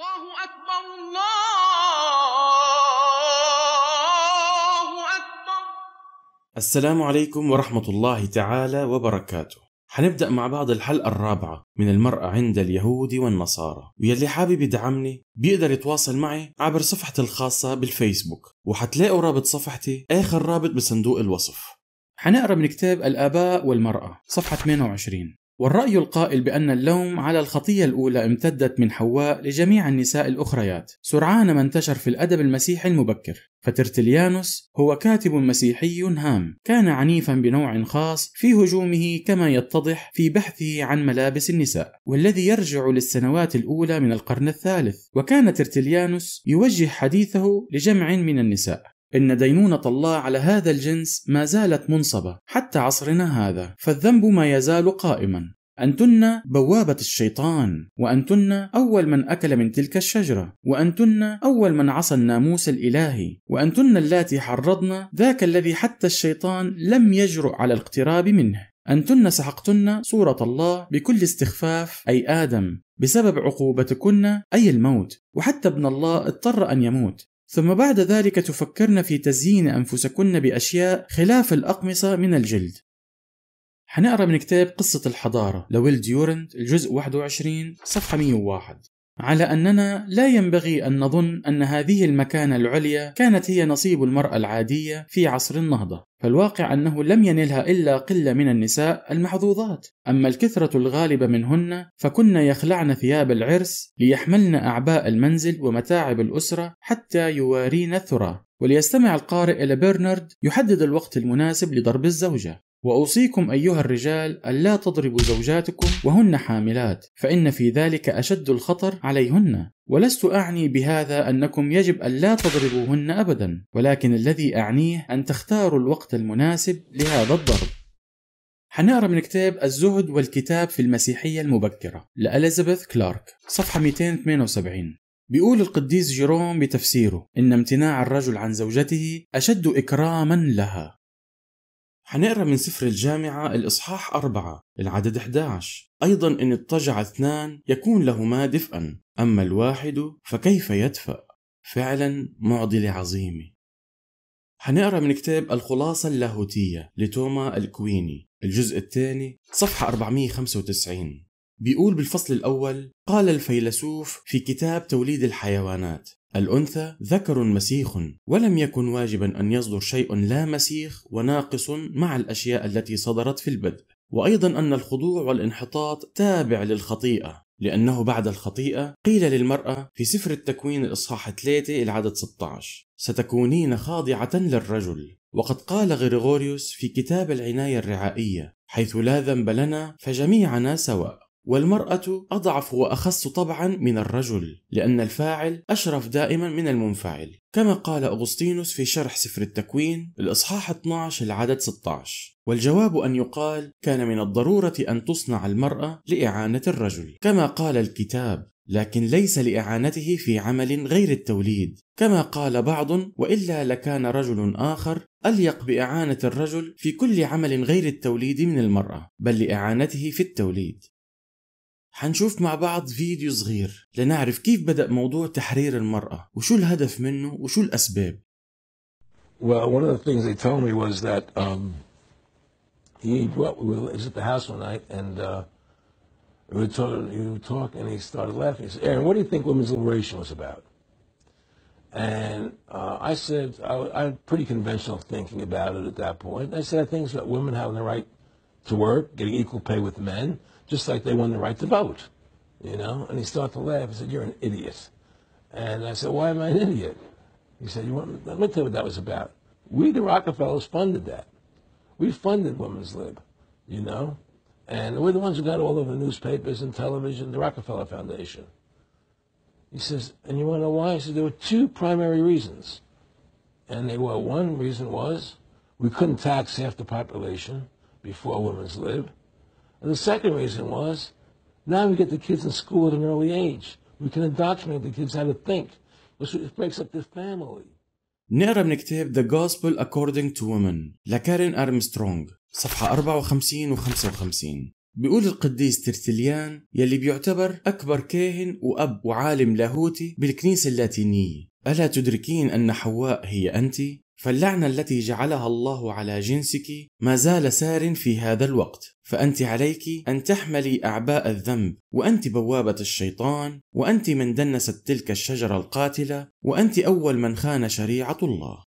الله أكبر الله أكبر السلام عليكم ورحمة الله تعالى وبركاته حنبدأ مع بعض الحلقة الرابعة من المرأة عند اليهود والنصارى ويلي حابب يدعمني بيقدر يتواصل معي عبر صفحتي الخاصة بالفيسبوك وحتلاقوا رابط صفحتي آخر رابط بصندوق الوصف حنقرأ من كتاب الآباء والمرأة صفحة 28 والرأي القائل بأن اللوم على الخطية الأولى امتدت من حواء لجميع النساء الأخريات سرعان ما انتشر في الأدب المسيحي المبكر فترتليانوس هو كاتب مسيحي هام كان عنيفا بنوع خاص في هجومه كما يتضح في بحثه عن ملابس النساء والذي يرجع للسنوات الأولى من القرن الثالث وكان ترتليانوس يوجه حديثه لجمع من النساء إن دينونة الله على هذا الجنس ما زالت منصبة حتى عصرنا هذا، فالذنب ما يزال قائما. أنتن بوابة الشيطان، وأنتن أول من أكل من تلك الشجرة، وأنتن أول من عصى الناموس الإلهي، وأنتن اللاتي حرضن ذاك الذي حتى الشيطان لم يجرؤ على الاقتراب منه. أنتن سحقتن صورة الله بكل استخفاف أي آدم بسبب عقوبتكن أي الموت وحتى ابن الله اضطر أن يموت ثم بعد ذلك تفكرن في تزيين أنفسكن بأشياء خلاف الأقمصة من الجلد حنقرأ من كتاب قصة الحضارة لويل ديورنت الجزء 21 صفحة 101 على أننا لا ينبغي أن نظن أن هذه المكانة العليا كانت هي نصيب المرأة العادية في عصر النهضة، فالواقع أنه لم ينلها إلا قلة من النساء المحظوظات، أما الكثرة الغالبة منهن فكن يخلعن ثياب العرس ليحملن أعباء المنزل ومتاعب الأسرة حتى يوارين الثرى، وليستمع القارئ إلى برنارد يحدد الوقت المناسب لضرب الزوجة واوصيكم ايها الرجال الا تضربوا زوجاتكم وهن حاملات فان في ذلك اشد الخطر عليهن ولست اعني بهذا انكم يجب الا تضربوهن ابدا ولكن الذي اعنيه ان تختاروا الوقت المناسب لهذا الضرب حنقرا من كتاب الزهد والكتاب في المسيحية المبكرة لأليزابيث كلارك صفحة 278 بيقول القديس جيروم بتفسيره إن امتناع الرجل عن زوجته أشد إكراما لها حنقرا من سفر الجامعة الإصحاح أربعة العدد 11 أيضا إن اضطجع اثنان يكون لهما دفئا أما الواحد فكيف يدفأ فعلا معضلة عظيمة حنقرا من كتاب الخلاصة اللاهوتية لتوما الكويني الجزء الثاني صفحة 495 بيقول بالفصل الأول قال الفيلسوف في كتاب توليد الحيوانات الأنثى ذكر مسيخ ولم يكن واجبا أن يصدر شيء لا مسيخ وناقص مع الأشياء التي صدرت في البدء وأيضا أن الخضوع والانحطاط تابع للخطيئة لأنه بعد الخطيئة قيل للمرأة في سفر التكوين الإصحاح 3 العدد 16 ستكونين خاضعة للرجل وقد قال غريغوريوس في كتاب العناية الرعائية حيث لا ذنب لنا فجميعنا سواء والمرأة أضعف واخص طبعا من الرجل لأن الفاعل أشرف دائما من المنفعل كما قال أغسطينوس في شرح سفر التكوين الإصحاح 12 العدد 16 والجواب أن يقال كان من الضرورة أن تصنع المرأة لإعانة الرجل كما قال الكتاب لكن ليس لإعانته في عمل غير التوليد كما قال بعض وإلا لكان رجل آخر أليق بإعانة الرجل في كل عمل غير التوليد من المرأة بل لإعانته في التوليد حنشوف مع بعض فيديو صغير لنعرف كيف بدأ موضوع تحرير المرأة وشو الهدف منه وشو الأسباب Well, one of the things they told me was that um, he was at the house one night and uh, we, were talking, we were talking and he started laughing. He said, Aaron, what do you think women's liberation was about? And uh, I said, I, I had pretty conventional thinking about it at that point. I said, I think it's about women having the right to work, getting equal pay with men, just like they won the right to vote, you know? And he started to laugh. He said, you're an idiot. And I said, why am I an idiot? He said, you want, let me tell you what that was about. We, the Rockefellers, funded that. We funded Women's Lib, you know? And we're the ones who got all of the newspapers and television, the Rockefeller Foundation. He says, and you want to know why? I said, there were two primary reasons. And they were, one reason was we couldn't tax half the population before women's lib. And the second reason was now we get the kids in school at an early age. We can indoctrinate the kids how to think, which breaks up their family. نقرا من كتاب The Gospel According to Women لكارين أرمسترونغ صفحة 54 و 55 بيقول القديس ترتليان يلي بيعتبر أكبر كاهن وأب وعالم لاهوتي بالكنيسة اللاتينية ألا تدركين أن حواء هي أنت؟ فاللعنة التي جعلها الله على جنسك ما زال سار في هذا الوقت، فأنت عليك أن تحملي أعباء الذنب، وأنت بوابة الشيطان، وأنت من دنست تلك الشجرة القاتلة، وأنت أول من خان شريعة الله.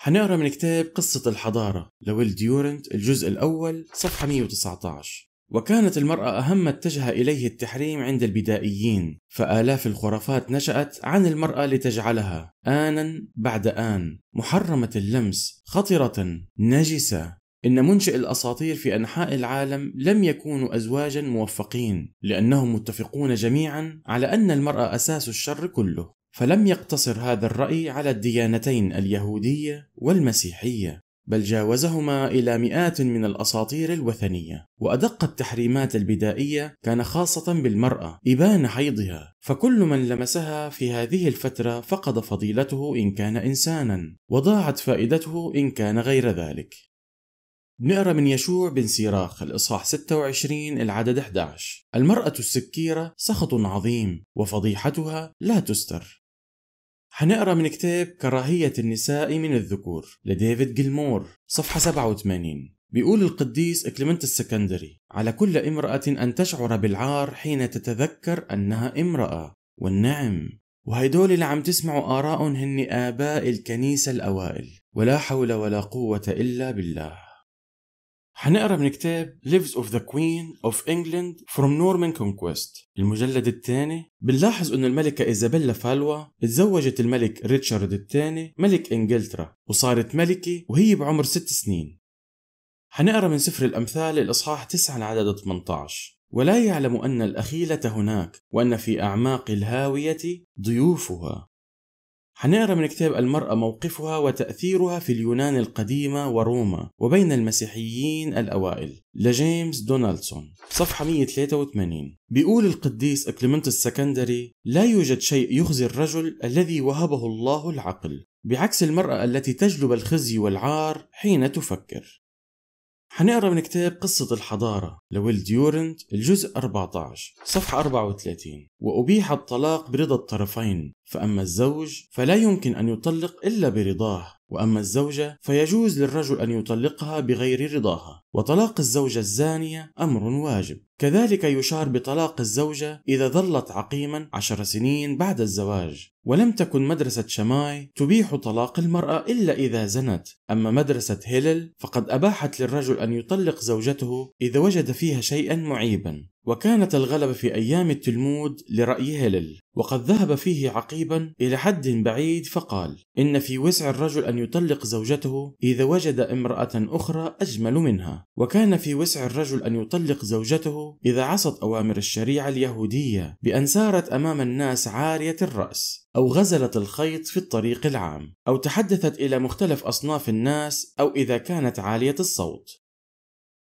حنقرا من كتاب قصة الحضارة لويل ديورنت الجزء الأول صفحة 119 وكانت المرأة أهم ما اتجه إليه التحريم عند البدائيين، فآلاف الخرافات نشأت عن المرأة لتجعلها آنا بعد آن محرمة اللمس، خطرة، نجسة، إن منشئ الأساطير في أنحاء العالم لم يكونوا أزواجا موفقين، لأنهم متفقون جميعا على أن المرأة أساس الشر كله، فلم يقتصر هذا الرأي على الديانتين اليهودية والمسيحية، بل جاوزهما إلى مئات من الأساطير الوثنية وأدق التحريمات البدائية كان خاصة بالمرأة إبان حيضها فكل من لمسها في هذه الفترة فقد فضيلته إن كان إنسانا وضاعت فائدته إن كان غير ذلك نقرا من يشوع بن سيراخ الإصحاح 26 العدد 11 المرأة السكيرة سخط عظيم وفضيحتها لا تستر حنقرا من كتاب كراهية النساء من الذكور لديفيد جيلمور صفحة 87 بيقول القديس كليمنت السكندري على كل امرأة أن تشعر بالعار حين تتذكر أنها امرأة والنعم وهيدول اللي عم تسمعوا آراءهم هن آباء الكنيسة الأوائل ولا حول ولا قوة إلا بالله حنقرا من كتاب Lives of the Queen of England from Norman Conquest المجلد الثاني بنلاحظ أن الملكة إيزابيلا فالوا تزوجت الملك ريتشارد الثاني ملك إنجلترا وصارت ملكة وهي بعمر ست سنين حنقرا من سفر الأمثال الإصحاح 9 العدد 18 ولا يعلم أن الأخيلة هناك وأن في أعماق الهاوية ضيوفها حنقرا من كتاب المرأة موقفها وتأثيرها في اليونان القديمة وروما وبين المسيحيين الأوائل لجيمس دونالدسون صفحة 183 بيقول القديس أكليمنت السكندري لا يوجد شيء يخزي الرجل الذي وهبه الله العقل بعكس المرأة التي تجلب الخزي والعار حين تفكر حنقرا من كتاب قصة الحضارة لويل ديورنت الجزء 14 صفحة 34 وأبيح الطلاق برضا الطرفين فأما الزوج فلا يمكن أن يطلق إلا برضاه وأما الزوجة فيجوز للرجل أن يطلقها بغير رضاها وطلاق الزوجة الزانية أمر واجب كذلك يشار بطلاق الزوجة إذا ظلت عقيما عشر سنين بعد الزواج ولم تكن مدرسة شماي تبيح طلاق المرأة إلا إذا زنت، أما مدرسة هيلل فقد أباحت للرجل أن يطلق زوجته إذا وجد فيها شيئا معيبا، وكانت الغلبة في أيام التلمود لرأي هيلل، وقد ذهب فيه عقيبا إلى حد بعيد فقال: إن في وسع الرجل أن يطلق زوجته إذا وجد امرأة أخرى أجمل منها، وكان في وسع الرجل أن يطلق زوجته إذا عصت أوامر الشريعة اليهودية بأن سارت أمام الناس عارية الرأس، أو غزلت الخيط في الطريق العام أو تحدثت إلى مختلف أصناف الناس أو إذا كانت عالية الصوت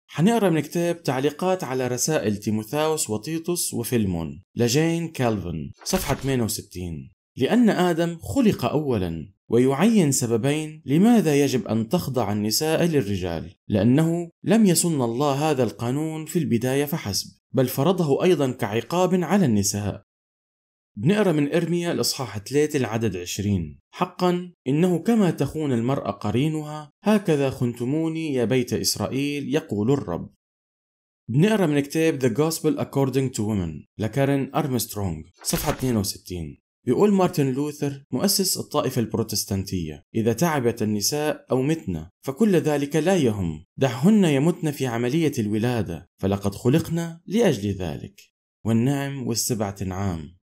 حنقرا من كتاب تعليقات على رسائل تيموثاوس وتيتوس وفيلمون لجين كالفن صفحة 68 لأن آدم خلق أولا ويعين سببين لماذا يجب أن تخضع النساء للرجال لأنه لم يسن الله هذا القانون في البداية فحسب بل فرضه أيضا كعقاب على النساء بنقرا من إرميا الإصحاح 3 العدد 20 حقا إنه كما تخون المرأة قرينها هكذا خنتموني يا بيت إسرائيل يقول الرب بنقرا من كتاب The Gospel According to Women لكارن أرمسترونغ صفحة 62 بيقول مارتن لوثر مؤسس الطائفة البروتستانتية إذا تعبت النساء أو متنا فكل ذلك لا يهم دعهن يمتن في عملية الولادة فلقد خلقنا لأجل ذلك والنعم والسبع تنعام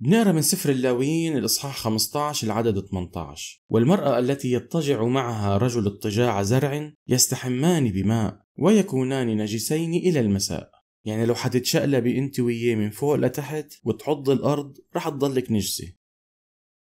بنقرا من سفر اللاويين الاصحاح 15 العدد 18 والمراه التي يضطجع معها رجل اضطجاع زرع يستحمان بماء ويكونان نجسين الى المساء يعني لو حتتشقلبي انت وياه من فوق لتحت وتحض الارض رح تضلك نجسه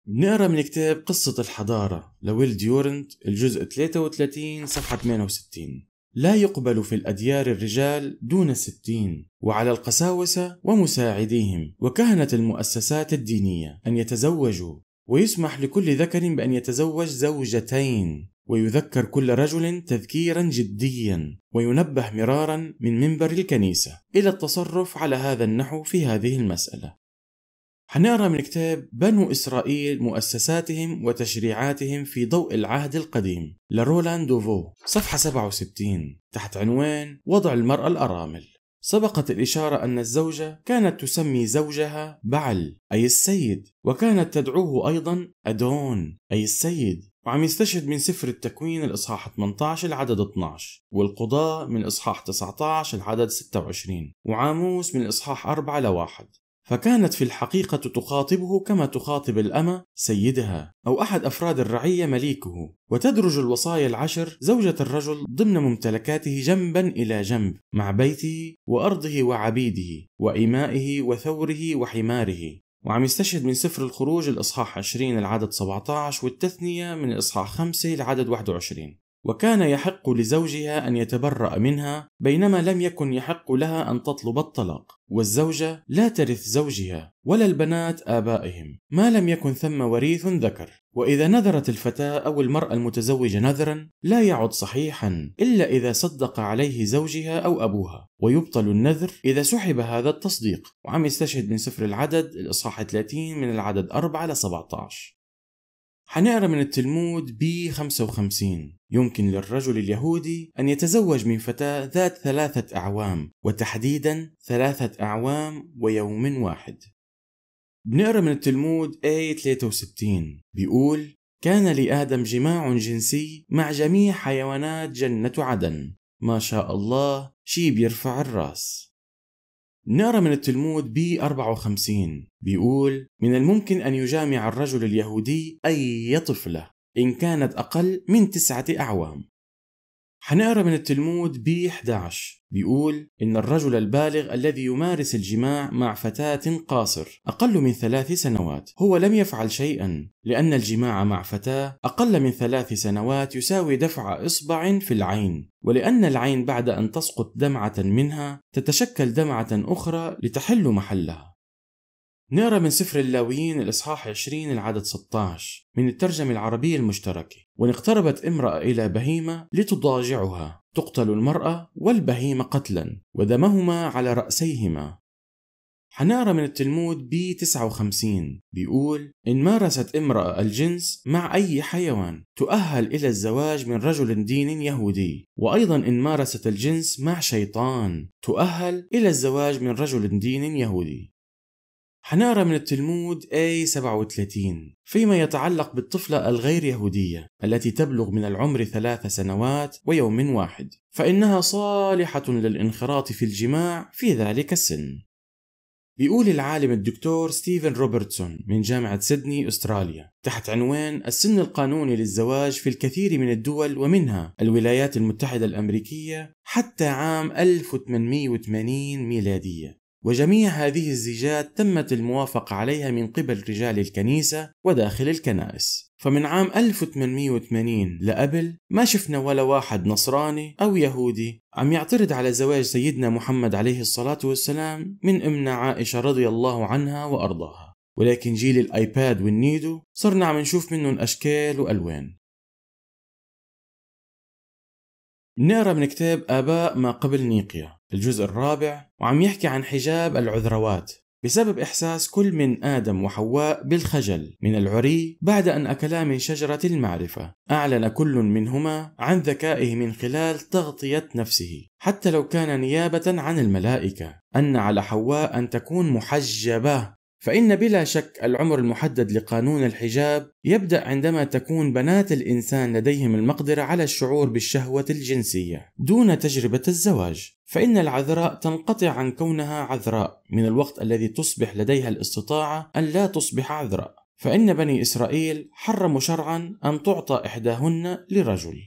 بنقرا من كتاب قصة الحضارة لويل ديورنت الجزء 33 صفحة 68 لا يقبل في الأديار الرجال دون الستين وعلى القساوسة ومساعديهم وكهنة المؤسسات الدينية أن يتزوجوا ويسمح لكل ذكر بأن يتزوج زوجتين ويذكر كل رجل تذكيرا جديا وينبه مرارا من منبر الكنيسة إلى التصرف على هذا النحو في هذه المسألة حنقرا من كتاب بنو إسرائيل مؤسساتهم وتشريعاتهم في ضوء العهد القديم لرولاند دوفو صفحة 67 تحت عنوان وضع المرأة الأرامل سبقت الإشارة أن الزوجة كانت تسمي زوجها بعل أي السيد وكانت تدعوه أيضا أدون أي السيد وعم يستشهد من سفر التكوين الإصحاح 18 العدد 12 والقضاء من إصحاح 19 العدد 26 وعاموس من الإصحاح 4 لواحد فكانت في الحقيقة تخاطبه كما تخاطب الأمة سيدها أو أحد أفراد الرعية مليكه وتدرج الوصايا العشر زوجة الرجل ضمن ممتلكاته جنبا إلى جنب مع بيته وأرضه وعبيده وإمائه وثوره وحماره وعم يستشهد من سفر الخروج الإصحاح 20 العدد 17 والتثنية من الإصحاح 5 العدد 21 وكان يحق لزوجها ان يتبرأ منها بينما لم يكن يحق لها ان تطلب الطلاق، والزوجه لا ترث زوجها ولا البنات ابائهم، ما لم يكن ثم وريث ذكر، واذا نذرت الفتاه او المراه المتزوجه نذرا لا يعد صحيحا الا اذا صدق عليه زوجها او ابوها، ويبطل النذر اذا سحب هذا التصديق، وعم يستشهد من سفر العدد الاصحاح 30 من العدد 4 ل 17. حنقرا من التلمود ب 55 يمكن للرجل اليهودي أن يتزوج من فتاة ذات ثلاثة أعوام وتحديدا ثلاثة أعوام ويوم واحد بنقرا من التلمود آية 63 بيقول كان لآدم جماع جنسي مع جميع حيوانات جنة عدن ما شاء الله شي بيرفع الراس نرى من التلمود بي 54 بيقول من الممكن أن يجامع الرجل اليهودي أي طفلة إن كانت أقل من تسعة أعوام حنقرا من التلمود ب 11 بيقول إن الرجل البالغ الذي يمارس الجماع مع فتاة قاصر أقل من ثلاث سنوات هو لم يفعل شيئا لأن الجماع مع فتاة أقل من ثلاث سنوات يساوي دفع إصبع في العين ولأن العين بعد أن تسقط دمعة منها تتشكل دمعة أخرى لتحل محلها نقرا من سفر اللاويين الإصحاح 20 العدد 16 من الترجمة العربية المشتركة وإن اقتربت امرأة إلى بهيمة لتضاجعها تقتل المرأة والبهيمة قتلا ودمهما على رأسيهما حنقرا من التلمود ب 59 بيقول إن مارست امرأة الجنس مع أي حيوان تؤهل إلى الزواج من رجل دين يهودي وأيضا إن مارست الجنس مع شيطان تؤهل إلى الزواج من رجل دين يهودي حنقرا من التلمود آي 37 فيما يتعلق بالطفلة الغير يهودية التي تبلغ من العمر ثلاث سنوات ويوم واحد فإنها صالحة للانخراط في الجماع في ذلك السن بيقول العالم الدكتور ستيفن روبرتسون من جامعة سيدني أستراليا تحت عنوان السن القانوني للزواج في الكثير من الدول ومنها الولايات المتحدة الأمريكية حتى عام 1880 ميلادية وجميع هذه الزيجات تمت الموافقة عليها من قبل رجال الكنيسة وداخل الكنائس فمن عام 1880 لقبل ما شفنا ولا واحد نصراني أو يهودي عم يعترض على زواج سيدنا محمد عليه الصلاة والسلام من أمنا عائشة رضي الله عنها وأرضاها ولكن جيل الآيباد والنيدو صرنا عم نشوف منهم أشكال وألوان نقرأ من كتاب آباء ما قبل نيقيا الجزء الرابع وعم يحكي عن حجاب العذروات بسبب إحساس كل من آدم وحواء بالخجل من العري بعد أن أكلا من شجرة المعرفة أعلن كل منهما عن ذكائه من خلال تغطية نفسه حتى لو كان نيابة عن الملائكة أن على حواء أن تكون محجبة فإن بلا شك العمر المحدد لقانون الحجاب يبدأ عندما تكون بنات الإنسان لديهم المقدرة على الشعور بالشهوة الجنسية دون تجربة الزواج، فإن العذراء تنقطع عن كونها عذراء من الوقت الذي تصبح لديها الاستطاعة أن لا تصبح عذراء، فإن بني إسرائيل حرموا شرعا أن تعطى إحداهن لرجل.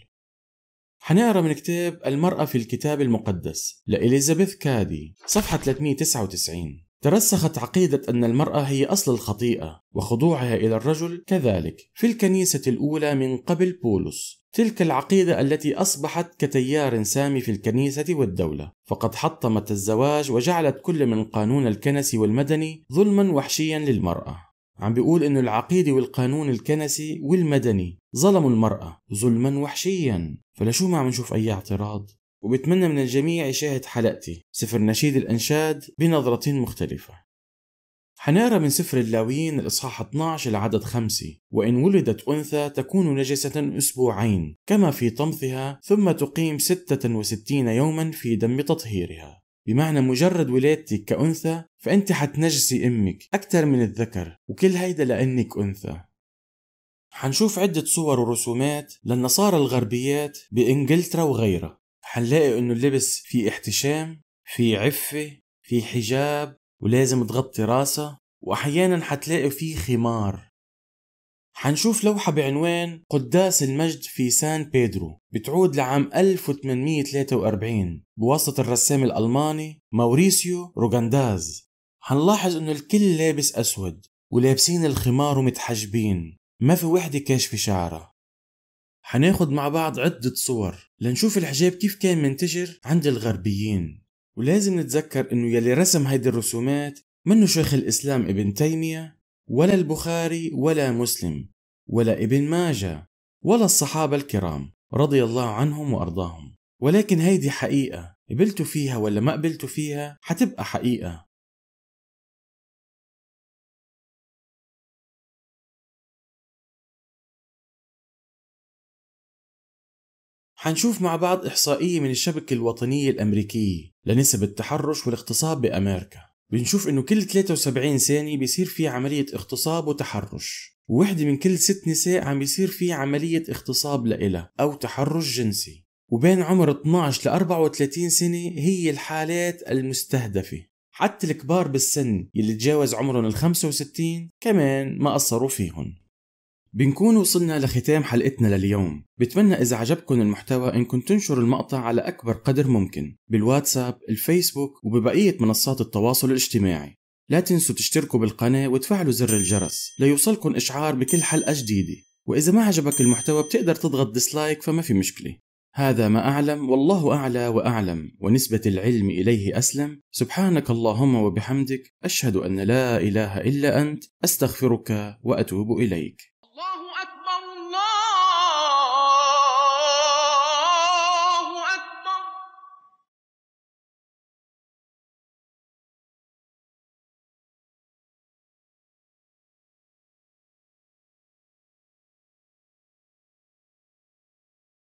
حنقرا من كتاب المرأة في الكتاب المقدس لإليزابيث كادي صفحة 399 ترسخت عقيدة أن المرأة هي أصل الخطيئة وخضوعها إلى الرجل كذلك في الكنيسة الأولى من قبل بولس تلك العقيدة التي أصبحت كتيار سامي في الكنيسة والدولة فقد حطمت الزواج وجعلت كل من قانون الكنسي والمدني ظلما وحشيا للمرأة عم بيقول انه العقيدة والقانون الكنسي والمدني ظلموا المرأة ظلما وحشيا فلشو ما عم نشوف اي اعتراض وبتمنى من الجميع يشاهد حلقتي سفر نشيد الأنشاد بنظرة مختلفة حنقرا من سفر اللاويين الإصحاح 12 العدد 5 وإن ولدت أنثى تكون نجسة أسبوعين كما في طمثها ثم تقيم 66 يوما في دم تطهيرها بمعنى مجرد ولادتك كأنثى فأنت حتنجسي أمك أكثر من الذكر وكل هيدا لأنك أنثى حنشوف عدة صور ورسومات للنصارى الغربيات بإنجلترا وغيرها حنلاقي انه اللبس في احتشام في عفة في حجاب ولازم تغطي راسها واحيانا حتلاقي فيه خمار حنشوف لوحة بعنوان قداس المجد في سان بيدرو بتعود لعام 1843 بواسطة الرسام الألماني موريسيو روغانداز حنلاحظ انه الكل لابس أسود ولابسين الخمار ومتحجبين ما في وحدة كاشفة شعرها حناخد مع بعض عدة صور لنشوف الحجاب كيف كان منتشر عند الغربيين ولازم نتذكر انه يلي رسم هيدي الرسومات منه شيخ الاسلام ابن تيمية ولا البخاري ولا مسلم ولا ابن ماجة ولا الصحابة الكرام رضي الله عنهم وارضاهم ولكن هيدي حقيقة قبلتوا فيها ولا ما قبلتوا فيها حتبقى حقيقة حنشوف مع بعض إحصائية من الشبكة الوطنية الأمريكية لنسب التحرش والاغتصاب بأمريكا بنشوف إنه كل 73 ثانية بيصير في عملية اغتصاب وتحرش ووحدة من كل ست نساء عم بيصير في عملية اغتصاب لإلها أو تحرش جنسي وبين عمر 12 ل 34 سنة هي الحالات المستهدفة حتى الكبار بالسن يلي تجاوز عمرهم ال 65 كمان ما قصروا فيهم بنكون وصلنا لختام حلقتنا لليوم بتمنى إذا عجبكم المحتوى إنكم تنشروا المقطع على أكبر قدر ممكن بالواتساب الفيسبوك وببقية منصات التواصل الاجتماعي لا تنسوا تشتركوا بالقناة وتفعلوا زر الجرس ليوصلكم إشعار بكل حلقة جديدة وإذا ما عجبك المحتوى بتقدر تضغط ديسلايك فما في مشكلة هذا ما أعلم والله أعلى وأعلم ونسبة العلم إليه أسلم سبحانك اللهم وبحمدك أشهد أن لا إله إلا أنت أستغفرك وأتوب إليك